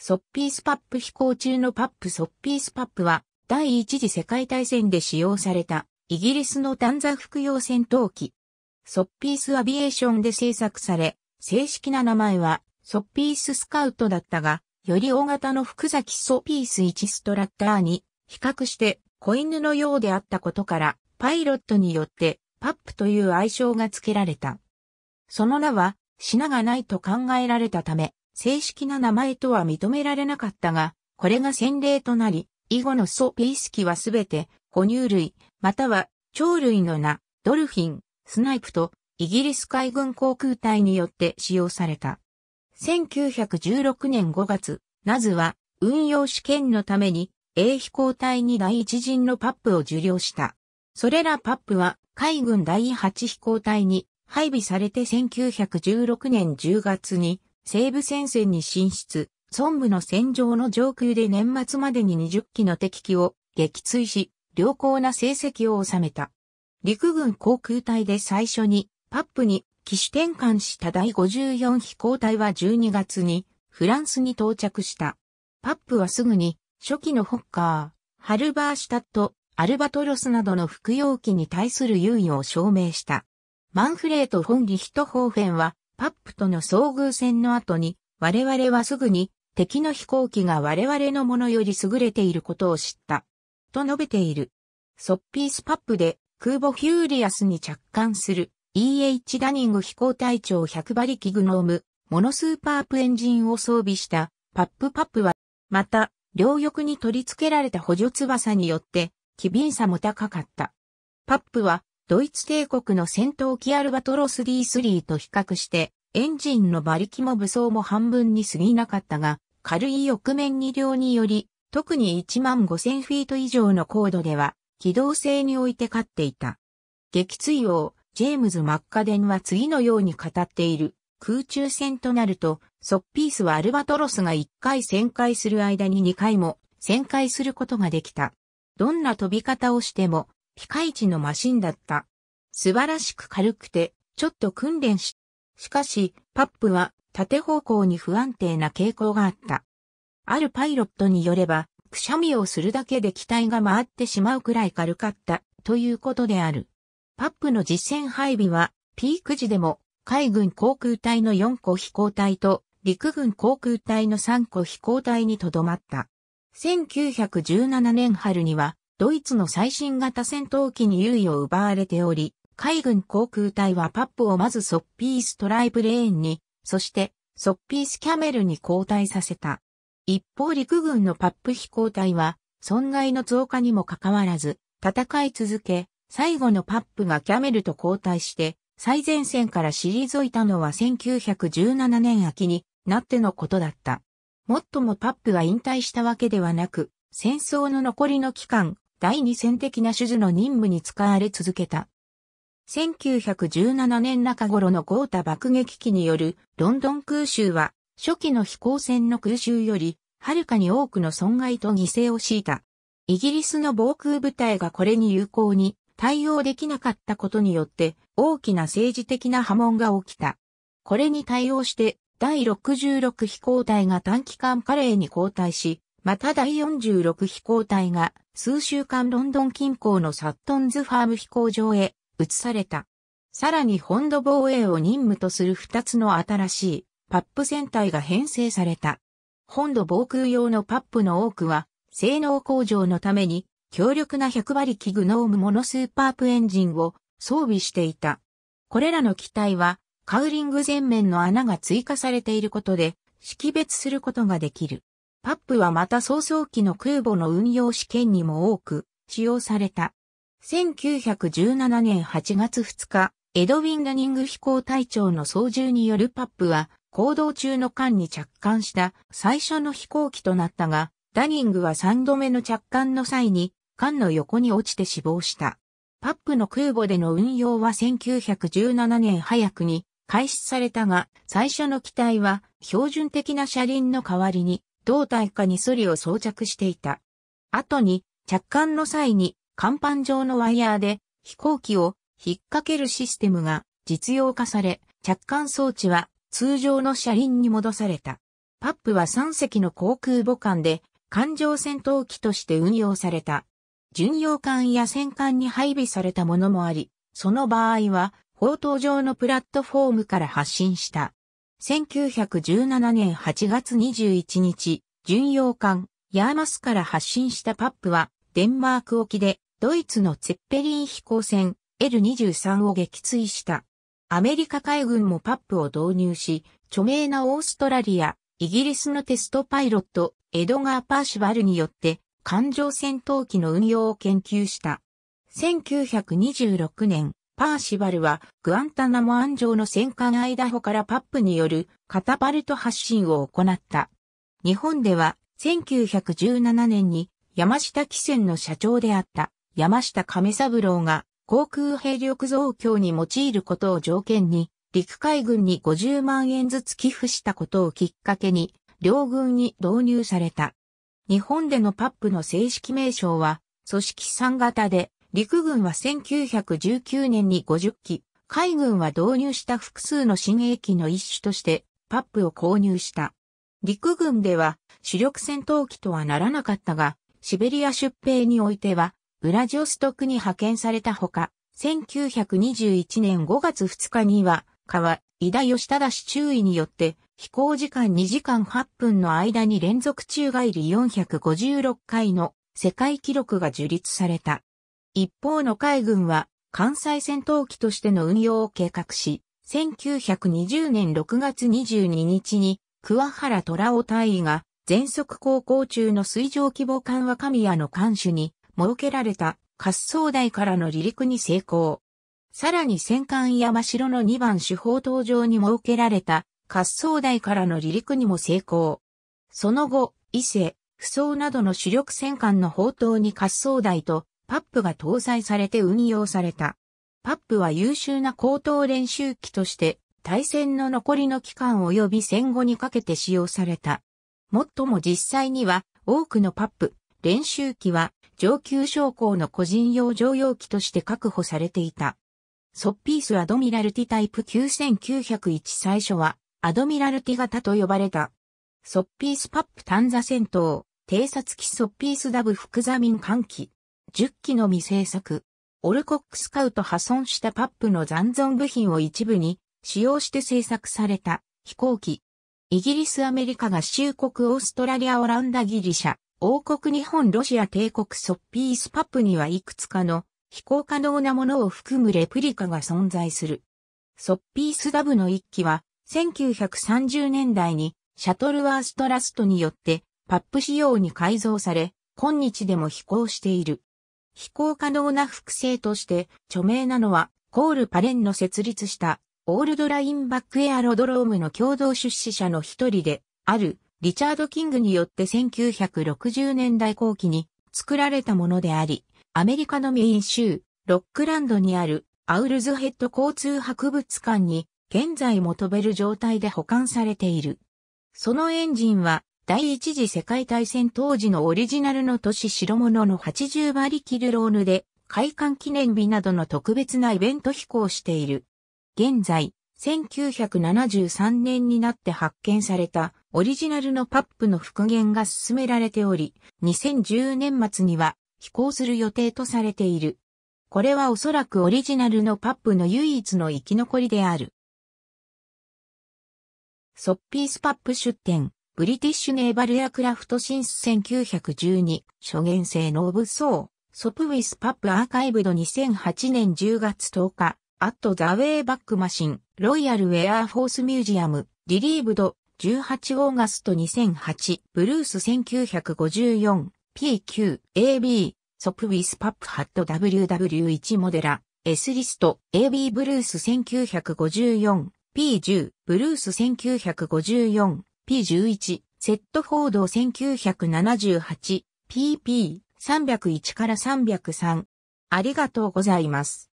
ソッピースパップ飛行中のパップソッピースパップは、第一次世界大戦で使用された、イギリスの短座服用戦闘機。ソッピースアビエーションで製作され、正式な名前は、ソッピーススカウトだったが、より大型の福崎ソピース1ストラッターに、比較して、子犬のようであったことから、パイロットによって、パップという愛称が付けられた。その名は、品がないと考えられたため、正式な名前とは認められなかったが、これが先例となり、以後のソペイスキはすべて、哺乳類、または鳥類の名、ドルフィン、スナイプと、イギリス海軍航空隊によって使用された。1916年5月、ナズは運用試験のために A 飛行隊に第一陣のパップを受領した。それらパップは海軍第8飛行隊に配備されて1916年10月に西部戦線に進出、孫武の戦場の上空で年末までに20機の敵機を撃墜し、良好な成績を収めた。陸軍航空隊で最初に、パップに機種転換した第54飛行隊は12月にフランスに到着した。パップはすぐに初期のホッカー、ハルバーシュタット、アルバトロスなどの服用機に対する優位を証明した。マンフレート・フォンリヒトホーフェンはパップとの遭遇戦の後に、我々はすぐに敵の飛行機が我々のものより優れていることを知った。と述べている。ソッピースパップで空母フューリアスに着艦する EH ダニング飛行隊長100馬力グノーム、モノスーパープエンジンを装備したパップパップは、また、両翼に取り付けられた補助翼によって、機敏さも高かった。パップはドイツ帝国の戦闘機アルバトロス D3 と比較して、エンジンの馬力も武装も半分に過ぎなかったが、軽い翼面2両により、特に1万5000フィート以上の高度では、機動性において勝っていた。撃墜王、ジェームズ・マッカデンは次のように語っている。空中戦となると、ソッピースはアルバトロスが1回旋回する間に2回も旋回することができた。どんな飛び方をしてもピカイチのマシンだった。素晴らしく軽くて、ちょっと訓練し、しかし、パップは縦方向に不安定な傾向があった。あるパイロットによれば、くしゃみをするだけで機体が回ってしまうくらい軽かった、ということである。パップの実戦配備は、ピーク時でも、海軍航空隊の4個飛行隊と、陸軍航空隊の3個飛行隊にとどまった。1917年春には、ドイツの最新型戦闘機に優位を奪われており、海軍航空隊はパップをまずソッピーストライプレーンに、そしてソッピースキャメルに交代させた。一方陸軍のパップ飛行隊は、損害の増加にもかかわらず、戦い続け、最後のパップがキャメルと交代して、最前線から退いたのは1917年秋になってのことだった。もっともパップが引退したわけではなく、戦争の残りの期間、第二線的な手術の任務に使われ続けた。1917年中頃の豪太爆撃機によるロンドン空襲は初期の飛行船の空襲よりはるかに多くの損害と犠牲を強いた。イギリスの防空部隊がこれに有効に対応できなかったことによって大きな政治的な波紋が起きた。これに対応して第66飛行隊が短期間カレーに交代し、また第46飛行隊が数週間ロンドン近郊のサットンズファーム飛行場へ移された。さらに本土防衛を任務とする2つの新しいパップ船体が編成された。本土防空用のパップの多くは、性能向上のために、強力な100馬力グノームモノスーパープエンジンを装備していた。これらの機体は、カウリング前面の穴が追加されていることで、識別することができる。パップはまた早々期の空母の運用試験にも多く使用された。1917年8月2日、エドウィン・ダニング飛行隊長の操縦によるパップは、行動中の間に着艦した最初の飛行機となったが、ダニングは3度目の着艦の際に、艦の横に落ちて死亡した。パップの空母での運用は1917年早くに開始されたが、最初の機体は標準的な車輪の代わりに胴体下にソりを装着していた。後に、着艦の際に、甲板状のワイヤーで飛行機を引っ掛けるシステムが実用化され、着艦装置は通常の車輪に戻された。パップは3隻の航空母艦で艦上戦闘機として運用された。巡洋艦や戦艦に配備されたものもあり、その場合は、砲塔上のプラットフォームから発進した1917年8月21日、巡洋艦、ヤーマスから発進したパップは、デンマーク沖で、ドイツのツェッペリン飛行船 L23 を撃墜した。アメリカ海軍もパップを導入し、著名なオーストラリア、イギリスのテストパイロット、エドガー・パーシュバルによって、艦上戦闘機の運用を研究した。1926年、パーシバルは、グアンタナモ安城の戦艦アイダホからパップによるカタパルト発進を行った。日本では、1917年に山下汽船の社長であった山下亀三郎が航空兵力増強に用いることを条件に、陸海軍に50万円ずつ寄付したことをきっかけに、両軍に導入された。日本でのパップの正式名称は、組織3型で、陸軍は1919年に50機、海軍は導入した複数の新鋭機の一種としてパップを購入した。陸軍では主力戦闘機とはならなかったが、シベリア出兵においては、ウラジオストクに派遣されたほか、1921年5月2日には、川、井田義忠氏注意によって、飛行時間2時間8分の間に連続宙返り456回の世界記録が樹立された。一方の海軍は関西戦闘機としての運用を計画し、1920年6月22日に桑原虎尾大尉が全速航行中の水上規模緩和神谷の艦首に設けられた滑走台からの離陸に成功。さらに戦艦山城の2番主砲登場に設けられた滑走台からの離陸にも成功。その後、伊勢、不走などの主力戦艦の砲塔に滑走台とパップが搭載されて運用された。パップは優秀な高等練習機として、対戦の残りの期間及び戦後にかけて使用された。もっとも実際には、多くのパップ、練習機は、上級将校の個人用常用機として確保されていた。ソッピースアドミラルティタイプ9901最初は、アドミラルティ型と呼ばれた。ソッピースパップ短座戦闘、偵察機ソッピースダブ複座民換機。10機のみ製作。オルコックスカウと破損したパップの残存部品を一部に使用して製作された飛行機。イギリスアメリカ合衆国オーストラリアオランダギリシャ、王国日本ロシア帝国ソッピースパップにはいくつかの飛行可能なものを含むレプリカが存在する。ソッピースダブの1機は1930年代にシャトルワーストラストによってパップ仕様に改造され、今日でも飛行している。飛行可能な複製として著名なのは、コール・パレンの設立したオールドラインバックエアロドロームの共同出資者の一人であるリチャード・キングによって1960年代後期に作られたものであり、アメリカのメイン州ロックランドにあるアウルズヘッド交通博物館に現在も飛べる状態で保管されている。そのエンジンは第一次世界大戦当時のオリジナルの都市白物の80馬力ルローヌで、開館記念日などの特別なイベント飛行している。現在、1973年になって発見されたオリジナルのパップの復元が進められており、2010年末には飛行する予定とされている。これはおそらくオリジナルのパップの唯一の生き残りである。ソッピースパップ出店。ブリティッシュネーバルエアクラフトシンス1912、初言性のーブソー、ソプウィスパップアーカイブド2008年10月10日、アットザウェイバックマシン、ロイヤルウェアフォースミュージアム、リリーブド、18オーガスト2008、ブルース1954、PQ、AB、ソプウィスパップハット WW1 モデラ、S リスト、AB ブルース1954、P10、ブルース1954、P11、セット報道 1978PP301 から303。ありがとうございます。